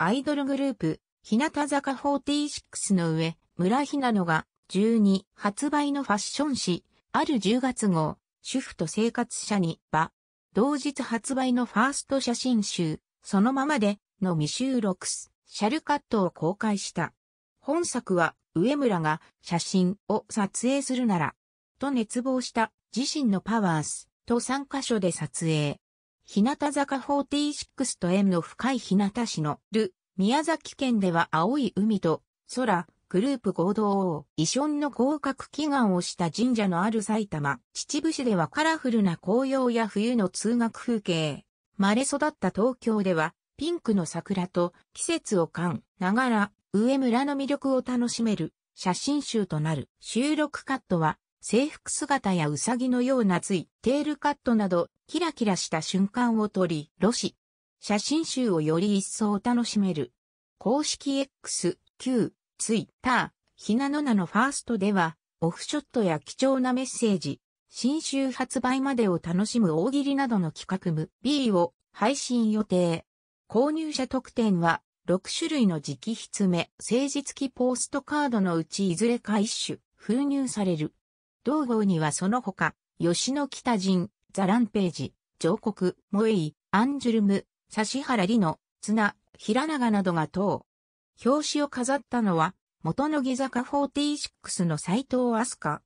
アイドルグループ、日向坂46の上、村ひなのが、12発売のファッション誌、ある10月号、主婦と生活者に、ば、同日発売のファースト写真集、そのままで、の未収録ス、シャルカットを公開した。本作は、上村が写真を撮影するなら、と熱望した自身のパワースと3カ所で撮影。日向坂46と縁の深い日向市のる、宮崎県では青い海と空、グループ合同王、遺書の合格祈願をした神社のある埼玉、秩父市ではカラフルな紅葉や冬の通学風景。生まれ育った東京では、ピンクの桜と季節を感ながら、上村の魅力を楽しめる写真集となる収録カットは、制服姿やうさぎのようなつい、テールカットなどキラキラした瞬間を撮り、ロシ。写真集をより一層楽しめる。公式 X、Q、Twitter、ひなのなのファーストでは、オフショットや貴重なメッセージ、新集発売までを楽しむ大喜利などの企画ム B を配信予定。購入者特典は、6種類の直筆目、誠実期ポストカードのうちいずれか一種、封入される。同号にはその他、吉野北人、ザランページ、上国、モエイ、アンジュルム、指原ナ、乃、綱、平ガなどが等。表紙を飾ったのは、元乃木坂46の斎藤スカ。